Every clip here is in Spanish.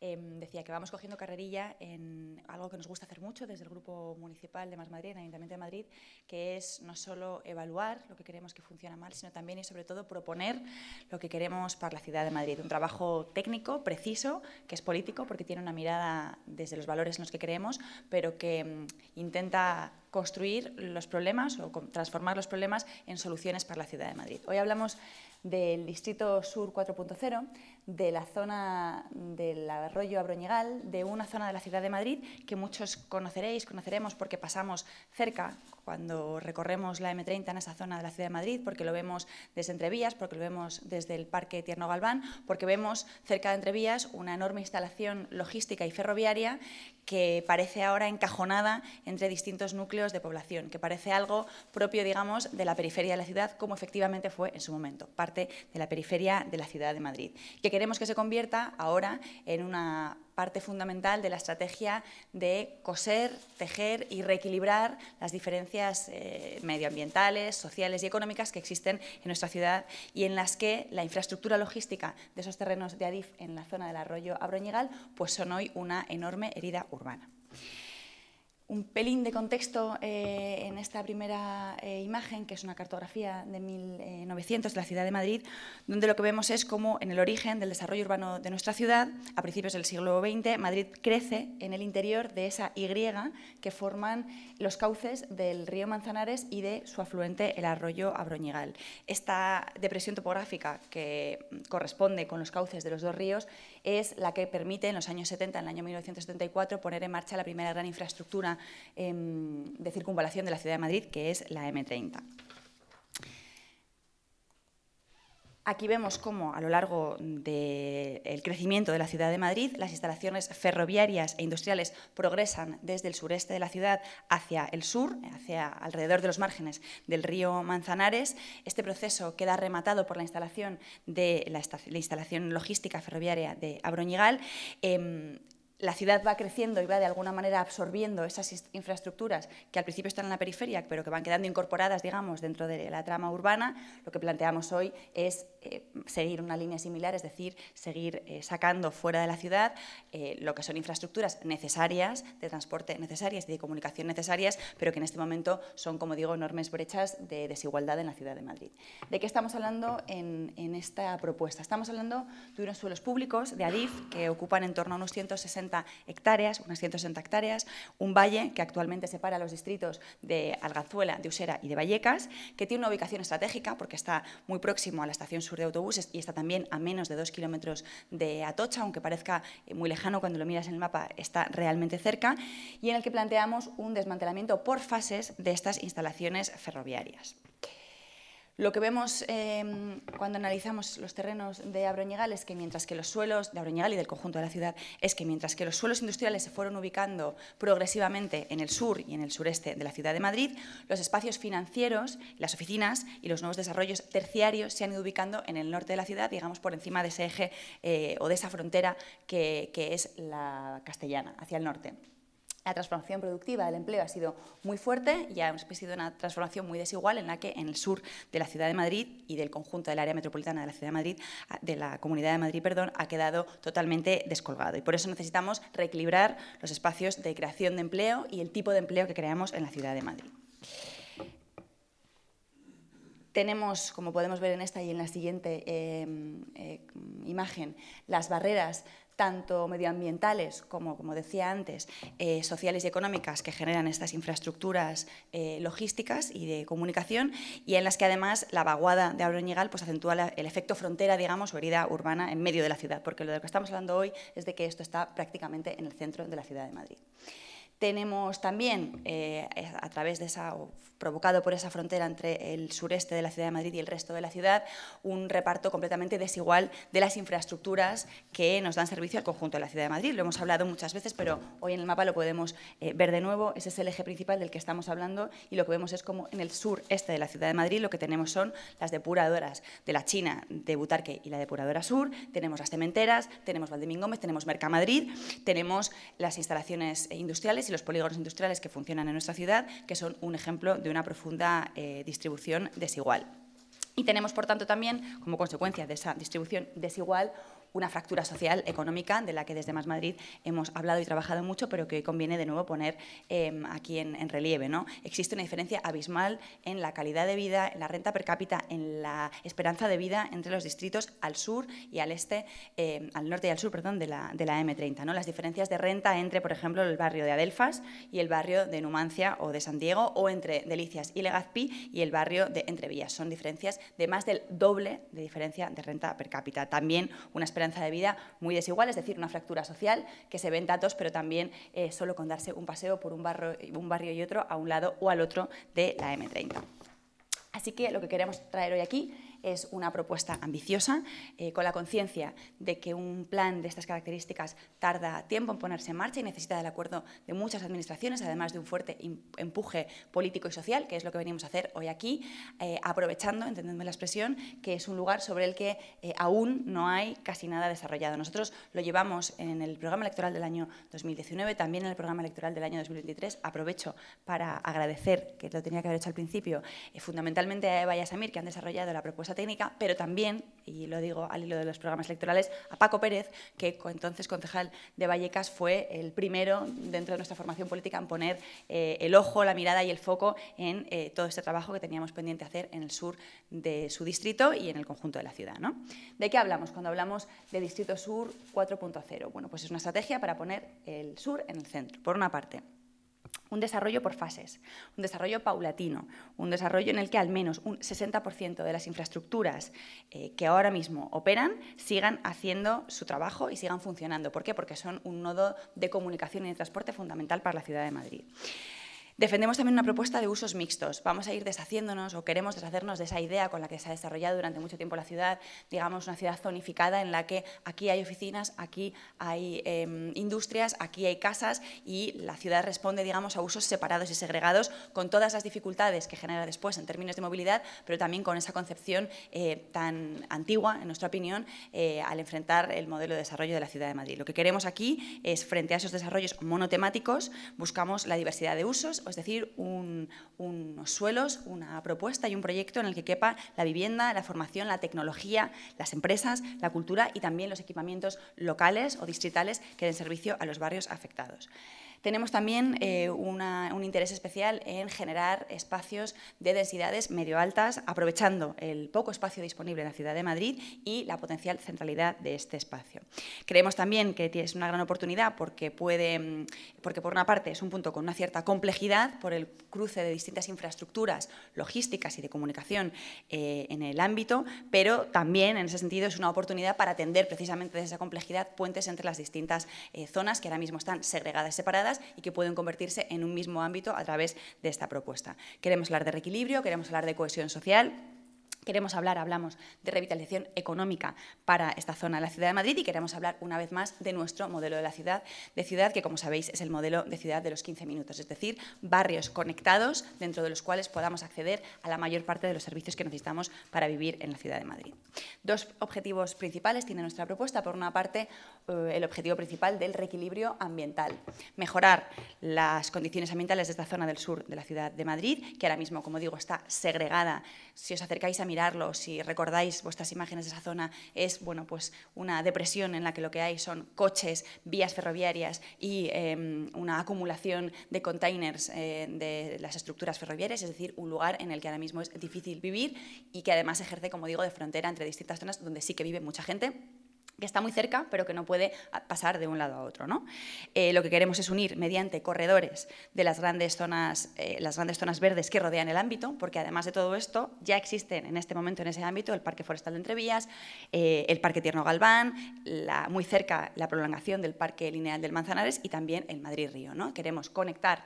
Em, decía que vamos cogiendo carrerilla en algo que nos gusta hacer mucho desde el Grupo Municipal de Más Madrid, en el Ayuntamiento de Madrid, que es no solo evaluar lo que queremos que funciona mal, sino también y sobre todo proponer lo que queremos para la ciudad de Madrid. Un trabajo técnico, preciso, que es político, porque tiene una mirada desde los valores en los que creemos, pero que em, intenta construir los problemas o transformar los problemas en soluciones para la ciudad de Madrid. Hoy hablamos del Distrito Sur 4.0, de la zona del arroyo Abroñigal, de una zona de la ciudad de Madrid que muchos conoceréis, conoceremos porque pasamos cerca cuando recorremos la M30 en esa zona de la ciudad de Madrid, porque lo vemos desde Entrevías, porque lo vemos desde el Parque Tierno Galván, porque vemos cerca de Entrevías una enorme instalación logística y ferroviaria que parece ahora encajonada entre distintos núcleos de población, que parece algo propio, digamos, de la periferia de la ciudad, como efectivamente fue en su momento, parte de la periferia de la ciudad de Madrid queremos que se convierta ahora en una parte fundamental de la estrategia de coser, tejer y reequilibrar las diferencias eh, medioambientales, sociales y económicas que existen en nuestra ciudad y en las que la infraestructura logística de esos terrenos de Adif en la zona del arroyo Abroñigal pues son hoy una enorme herida urbana un pelín de contexto eh, en esta primera eh, imagen, que es una cartografía de 1900 eh, de la ciudad de Madrid, donde lo que vemos es cómo en el origen del desarrollo urbano de nuestra ciudad, a principios del siglo XX, Madrid crece en el interior de esa Y que forman los cauces del río Manzanares y de su afluente, el arroyo Abroñigal. Esta depresión topográfica que corresponde con los cauces de los dos ríos es la que permite en los años 70, en el año 1974, poner en marcha la primera gran infraestructura Em, de circunvalación de la ciudad de Madrid, que es la M30. Aquí vemos cómo a lo largo del crecimiento de la ciudad de Madrid, las instalaciones ferroviarias e industriales progresan desde el sureste de la ciudad hacia el sur, hacia alrededor de los márgenes del río Manzanares. Este proceso queda rematado por la instalación de la, instalación logística ferroviaria de Abroñigal. Em, la ciudad va creciendo y va de alguna manera absorbiendo esas infraestructuras que al principio están en la periferia, pero que van quedando incorporadas, digamos, dentro de la trama urbana, lo que planteamos hoy es eh, seguir una línea similar, es decir, seguir eh, sacando fuera de la ciudad eh, lo que son infraestructuras necesarias, de transporte necesarias y de comunicación necesarias, pero que en este momento son, como digo, enormes brechas de desigualdad en la ciudad de Madrid. ¿De qué estamos hablando en, en esta propuesta? Estamos hablando de unos suelos públicos de Adif que ocupan en torno a unos 160 hectáreas, unas 160 hectáreas, un valle que actualmente separa los distritos de Algazuela, de Usera y de Vallecas, que tiene una ubicación estratégica porque está muy próximo a la estación sur de autobuses y está también a menos de dos kilómetros de Atocha, aunque parezca eh, muy lejano cuando lo miras en el mapa, está realmente cerca, y en el que planteamos un desmantelamiento por fases de estas instalaciones ferroviarias. Lo que vemos em, cuando analizamos los terrenos de Abroñegal que mientras que los suelos de Abroñigal y del conjunto de la ciudad es que mientras que los suelos industriales se fueron ubicando progresivamente en el sur y en el sureste de la ciudad de Madrid, los espacios financieros, las oficinas y los nuevos desarrollos terciarios se han ido ubicando en el norte de la ciudad, digamos por encima de ese eje eh, o de esa frontera que es la castellana, hacia el norte la transformación productiva del empleo ha sido muy fuerte y ha sido una transformación muy desigual en la que en el sur de la ciudad de Madrid y del conjunto del área metropolitana de la ciudad de Madrid, de la comunidad de Madrid, perdón, ha quedado totalmente descolgado. Y por eso necesitamos reequilibrar los espacios de creación de empleo y el tipo de empleo que creamos en la ciudad de Madrid. Tenemos, como podemos ver en esta y en la siguiente eh, eh, imagen, las barreras tanto medioambientales como, como decía antes, eh, sociales y económicas que generan estas infraestructuras eh, logísticas y de comunicación y en las que además la vaguada de Abroñigal pues, acentúa el efecto frontera, digamos, o herida urbana en medio de la ciudad, porque lo de lo que estamos hablando hoy es de que esto está prácticamente en el centro de la ciudad de Madrid. Tenemos también, eh, a través de esa, provocado por esa frontera entre el sureste de la ciudad de Madrid y el resto de la ciudad, un reparto completamente desigual de las infraestructuras que nos dan servicio al conjunto de la ciudad de Madrid. Lo hemos hablado muchas veces, pero hoy en el mapa lo podemos eh, ver de nuevo. Ese es el eje principal del que estamos hablando y lo que vemos es como en el sureste de la ciudad de Madrid lo que tenemos son las depuradoras de la China de Butarque y la depuradora sur, tenemos las cementeras, tenemos Valdemín Gómez, tenemos Mercamadrid, tenemos las instalaciones eh, industriales y los polígonos industriales que funcionan en nuestra ciudad, que son un ejemplo de una profunda eh, distribución desigual. Y tenemos, por tanto, también, como consecuencia de esa distribución desigual, una fractura social, económica, de la que desde Más Madrid hemos hablado y trabajado mucho, pero que hoy conviene de nuevo poner em, aquí en, relieve. ¿no? Existe una diferencia abismal en la calidad de vida, en la renta per cápita, en la esperanza de vida entre los distritos al sur y al este, em, al norte y al sur, perdón, de la, de la M30. ¿no? Las diferencias de renta entre, por ejemplo, el barrio de Adelfas y el barrio de Numancia o de San Diego, o entre Delicias y Legazpi y el barrio de Entrevías. Son diferencias de más del doble de diferencia de renta per cápita. También unas esperanza de vida muy desigual, es decir, una fractura social que se ve en datos, pero también eh, solo con darse un paseo por un barrio, un barrio y otro a un lado o al otro de la M30. Así que lo que queremos traer hoy aquí es una propuesta ambiciosa, eh, con la conciencia de que un plan de estas características tarda tiempo en ponerse en marcha y necesita del acuerdo de muchas administraciones, además de un fuerte empuje político y social, que es lo que venimos a hacer hoy aquí, eh, aprovechando, entendiendo la expresión, que es un lugar sobre el que eh, aún no hay casi nada desarrollado. Nosotros lo llevamos en el programa electoral del año 2019, también en el programa electoral del año 2023. Aprovecho para agradecer, que lo tenía que haber hecho al principio, fundamentalmente a Eva y a Samir, que han desarrollado la propuesta técnica, pero también, y lo digo al hilo de los programas electorales, a Paco Pérez, que entonces concejal de Vallecas fue el primero dentro de nuestra formación política en poner eh, el ojo, la mirada y el foco en eh, todo este trabajo que teníamos pendiente hacer en el sur de su distrito y en el conjunto de la ciudad. ¿no? ¿De qué hablamos cuando hablamos de Distrito Sur 4.0? Bueno, pues es una estrategia para poner el sur en el centro, por una parte un desarrollo por fases, un desarrollo paulatino, un desarrollo en el que al menos un 60% de las infraestructuras eh, que ahora mismo operan sigan haciendo su trabajo y sigan funcionando. ¿Por qué? Porque son un nodo de comunicación y de transporte fundamental para la ciudad de Madrid. Defendemos también una propuesta de usos mixtos. Vamos a ir deshaciéndonos o queremos deshacernos de esa idea con la que se ha desarrollado durante mucho tiempo la ciudad, digamos una ciudad zonificada en la que aquí hay oficinas, aquí hay em, industrias, aquí hay casas y la ciudad responde digamos, a usos separados y segregados con todas las dificultades que genera después en términos de movilidad, pero también con esa concepción eh, tan antigua, en nuestra opinión, eh, al enfrentar el modelo de desarrollo de la ciudad de Madrid. Lo que queremos aquí es, frente a esos desarrollos monotemáticos, buscamos la diversidad de usos, es decir, unos suelos, una propuesta y un proyecto en el que quepa la vivienda, la formación, la tecnología, las empresas, la cultura y también los equipamientos locales o distritales que den servicio a los barrios afectados. Tenemos también eh, un interés especial en generar espacios de densidades medio altas, aprovechando el poco espacio disponible en la ciudad de Madrid y la potencial centralidad de este espacio. Creemos también que es una gran oportunidad porque puede, mm, porque por una parte es un punto con una cierta complejidad por el cruce de distintas infraestructuras logísticas y de comunicación eh, en el ámbito, pero también en ese sentido es una oportunidad para atender precisamente de esa complejidad puentes entre las distintas eh, zonas que ahora mismo están segregadas, y separadas y que pueden convertirse en un mismo ámbito a través de esta propuesta. Queremos hablar de reequilibrio, queremos hablar de cohesión social Queremos hablar, hablamos de revitalización económica para esta zona de la ciudad de Madrid y queremos hablar una vez más de nuestro modelo de la ciudad, de ciudad que como sabéis es el modelo de ciudad de los 15 minutos, es decir, barrios conectados dentro de los cuales podamos acceder a la mayor parte de los servicios que necesitamos para vivir en la ciudad de Madrid. Dos objetivos principales tiene nuestra propuesta. Por una parte, eh, el objetivo principal del reequilibrio ambiental, mejorar las condiciones ambientales de esta zona del sur de la ciudad de Madrid, que ahora mismo, como digo, está segregada. Si os acercáis a mi si recordáis vuestras imágenes de esa zona, es bueno, pues una depresión en la que lo que hay son coches, vías ferroviarias y em, una acumulación de containers eh, de las estructuras ferroviarias, es decir, un lugar en el que ahora mismo es difícil vivir y que además ejerce, como digo, de frontera entre distintas zonas donde sí que vive mucha gente que está muy cerca, pero que no puede pasar de un lado a otro. ¿no? Eh, lo que queremos es unir mediante corredores de las grandes, zonas, eh, las grandes zonas verdes que rodean el ámbito, porque además de todo esto, ya existen en este momento en ese ámbito el Parque Forestal de Entrevías, eh, el Parque Tierno Galván, muy cerca la prolongación del Parque Lineal del Manzanares y también el Madrid Río. ¿no? Queremos conectar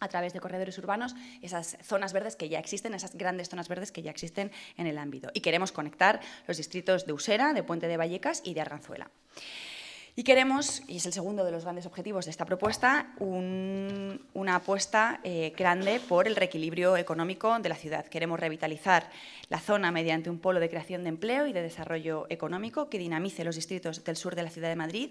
a través de corredores urbanos esas zonas verdes que ya existen, esas grandes zonas verdes que ya existen en el ámbito. Y queremos conectar los distritos de Usera, de Puente de Vallecas y de Arganzuela. Y queremos, y es el segundo de los grandes objetivos de esta propuesta, una apuesta eh, grande por el reequilibrio económico de la ciudad. Queremos revitalizar la zona mediante un polo de creación de empleo y de desarrollo económico que dinamice los distritos del sur de la ciudad de Madrid,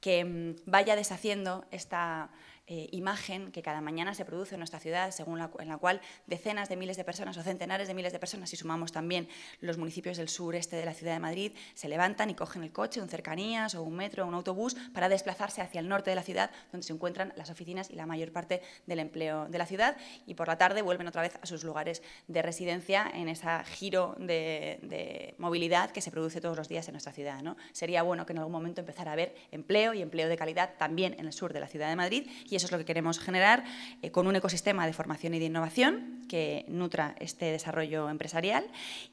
que mm, vaya deshaciendo esta eh, imagen que cada mañana se produce en nuestra ciudad, según la, en la cual decenas de miles de personas o centenares de miles de personas, si sumamos también los municipios del sureste de la ciudad de Madrid, se levantan y cogen el coche, un cercanías o un metro o un autobús para desplazarse hacia el norte de la ciudad, donde se encuentran las oficinas y la mayor parte del empleo de la ciudad, y por la tarde vuelven otra vez a sus lugares de residencia en ese giro de, movilidad que se produce todos los días en nuestra ciudad. ¿no? Sería bueno que en algún momento empezara a haber empleo y empleo de calidad también en el sur de la ciudad de Madrid y eso es lo que queremos generar eh, con un ecosistema de formación y de innovación que nutra este desarrollo empresarial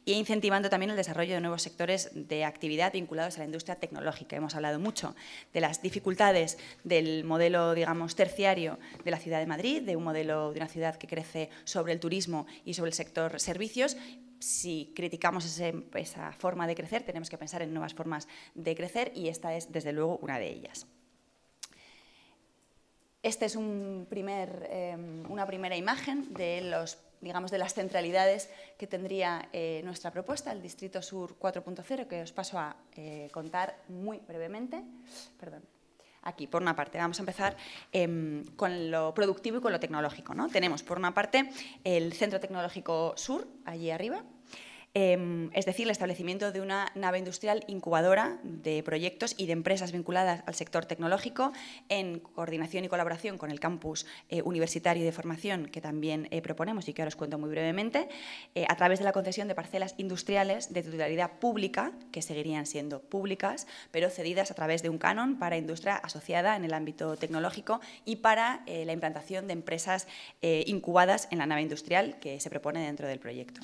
e incentivando también el desarrollo de nuevos sectores de actividad vinculados a la industria tecnológica. Hemos hablado mucho de las dificultades del modelo, digamos, terciario de la ciudad de Madrid, de un modelo de una ciudad que crece sobre el turismo y sobre el sector servicios, si criticamos esa forma de crecer, tenemos que pensar en nuevas formas de crecer y esta es, desde luego, una de ellas. Esta es em, una primera imagen de, los, digamos, de las centralidades que tendría eh, nuestra propuesta, el Distrito Sur 4.0, que os paso a eh, contar muy brevemente. Perdón. Aquí, por una parte, vamos a empezar em, con lo productivo y con lo tecnológico. ¿no? Tenemos, por una parte, el Centro Tecnológico Sur, allí arriba, Em, es decir, el establecimiento de una nave industrial incubadora de proyectos y de empresas vinculadas al sector tecnológico en coordinación y colaboración con el campus eh, universitario de formación que también eh, proponemos y que ahora os cuento muy brevemente, eh, a través de la concesión de parcelas industriales de titularidad pública, que seguirían siendo públicas, pero cedidas a través de un canon para industria asociada en el ámbito tecnológico y para la implantación de empresas incubadas en la nave industrial que se propone dentro del proyecto.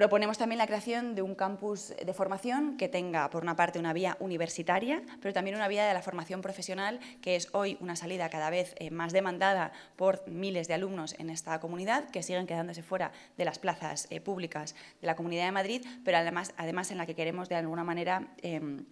Proponemos también la creación de un campus de formación que tenga, por una parte, una vía universitaria, pero también una vía de la formación profesional, que es hoy una salida cada vez eh, más demandada por miles de alumnos en esta comunidad, que siguen quedándose fuera de las plazas eh, públicas de la Comunidad de Madrid, pero además, en la que queremos, de alguna manera, em,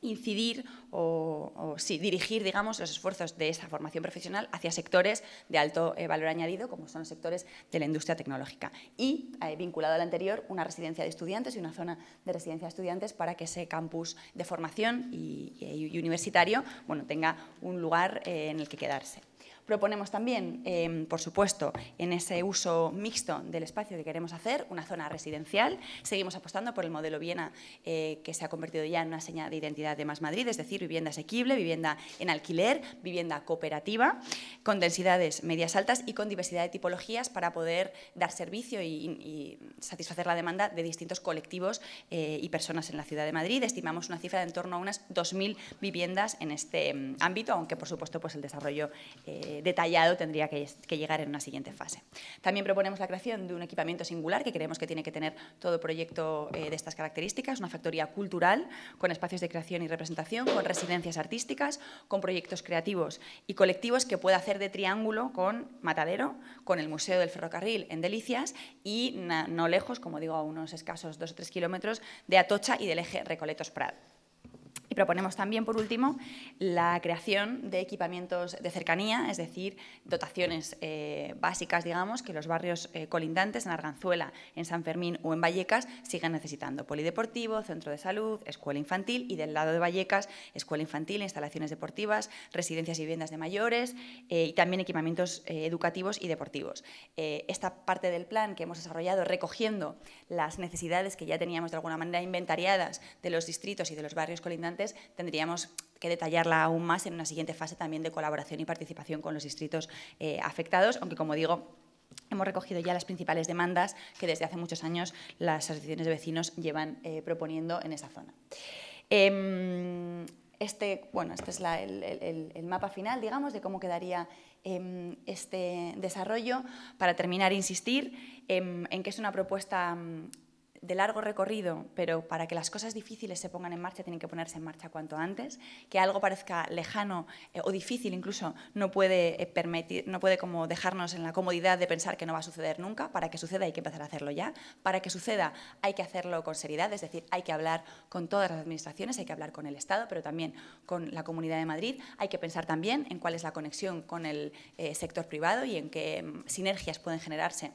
incidir o, sí, dirigir digamos, los esfuerzos de esa formación profesional hacia sectores de alto eh, valor añadido, como son los sectores de la industria tecnológica. Y, eh, vinculado al anterior, una residencia de estudiantes y una zona de residencia de estudiantes para que ese campus de formación y, universitario bueno, tenga un lugar eh, en el que quedarse. Proponemos también, em, por supuesto, en ese uso mixto del espacio que queremos hacer, una zona residencial. Seguimos apostando por el modelo Viena, eh, que se ha convertido ya en una señal de identidad de Más Madrid, es decir, vivienda asequible, vivienda en alquiler, vivienda cooperativa, con densidades medias altas y con diversidad de tipologías para poder dar servicio y, satisfacer la demanda de distintos colectivos eh, y personas en la ciudad de Madrid. Estimamos una cifra de en torno a unas 2.000 viviendas en este em, ámbito, aunque, por supuesto, pues el desarrollo... Eh, detallado tendría que, llegar en una siguiente fase. También proponemos la creación de un equipamiento singular que creemos que tiene que tener todo proyecto eh, de estas características, una factoría cultural con espacios de creación y representación, con residencias artísticas, con proyectos creativos y colectivos que pueda hacer de triángulo con Matadero, con el Museo del Ferrocarril en Delicias y no lejos, como digo, a unos escasos dos o tres kilómetros de Atocha y del eje Recoletos Prado proponemos también, por último, la creación de equipamientos de cercanía, es decir, dotaciones eh, básicas, digamos, que los barrios eh, colindantes en Arganzuela, en San Fermín o en Vallecas sigan necesitando. Polideportivo, centro de salud, escuela infantil y del lado de Vallecas, escuela infantil, instalaciones deportivas, residencias y viviendas de mayores eh, y también equipamientos educativos y deportivos. esta parte del plan que hemos desarrollado recogiendo las necesidades que ya teníamos de alguna manera inventariadas de los distritos y de los barrios colindantes tendríamos que detallarla aún más en una siguiente fase también de colaboración y participación con los distritos eh, afectados, aunque como digo, Hemos recogido ya las principales demandas que desde hace muchos años las asociaciones de vecinos llevan eh, proponiendo en esa zona. Em, este, bueno, este es el, mapa final, digamos, de cómo quedaría em, este desarrollo. Para terminar, insistir em, en que es una propuesta de largo recorrido, pero para que las cosas difíciles se pongan en marcha, tienen que ponerse en marcha cuanto antes, que algo parezca lejano eh, o difícil incluso no puede, eh, permitir, no puede como dejarnos en la comodidad de pensar que no va a suceder nunca, para que suceda hay que empezar a hacerlo ya, para que suceda hay que hacerlo con seriedad, es decir, hay que hablar con todas las administraciones, hay que hablar con el Estado, pero también con la Comunidad de Madrid, hay que pensar también en cuál es la conexión con el eh, sector privado y en qué mm, sinergias pueden generarse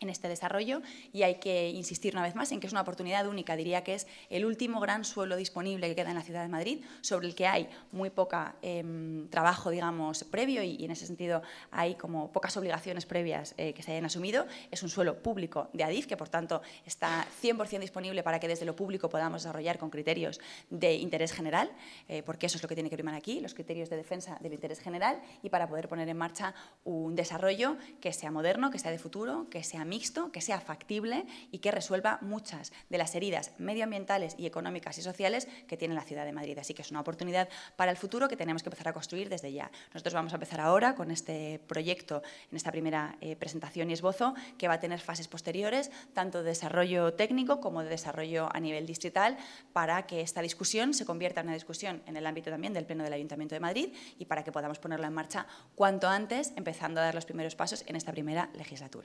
en este desarrollo y hay que insistir una vez más en que es una oportunidad única, diría que es el último gran suelo disponible que queda en la ciudad de Madrid, sobre el que hay muy poca em, trabajo, digamos, previo y, en ese sentido hay como pocas obligaciones previas eh, que se hayan asumido. Es un suelo público de Adif, que por tanto está 100% disponible para que desde lo público podamos desarrollar con criterios de interés general, eh, porque eso es lo que tiene que primar aquí, los criterios de defensa del interés general y para poder poner en marcha un desarrollo que sea moderno, que sea de futuro, que sea mixto que sea factible y que resuelva muchas de las heridas medioambientales y económicas y sociales que tiene la ciudad de Madrid. Así que es una oportunidad para el futuro que tenemos que empezar a construir desde ya. Nosotros vamos a empezar ahora con este proyecto, en esta primera eh, presentación y esbozo, que va a tener fases posteriores, tanto de desarrollo técnico como de desarrollo a nivel distrital, para que esta discusión se convierta en una discusión en el ámbito también del Pleno del Ayuntamiento de Madrid y para que podamos ponerla en marcha cuanto antes, empezando a dar los primeros pasos en esta primera legislatura.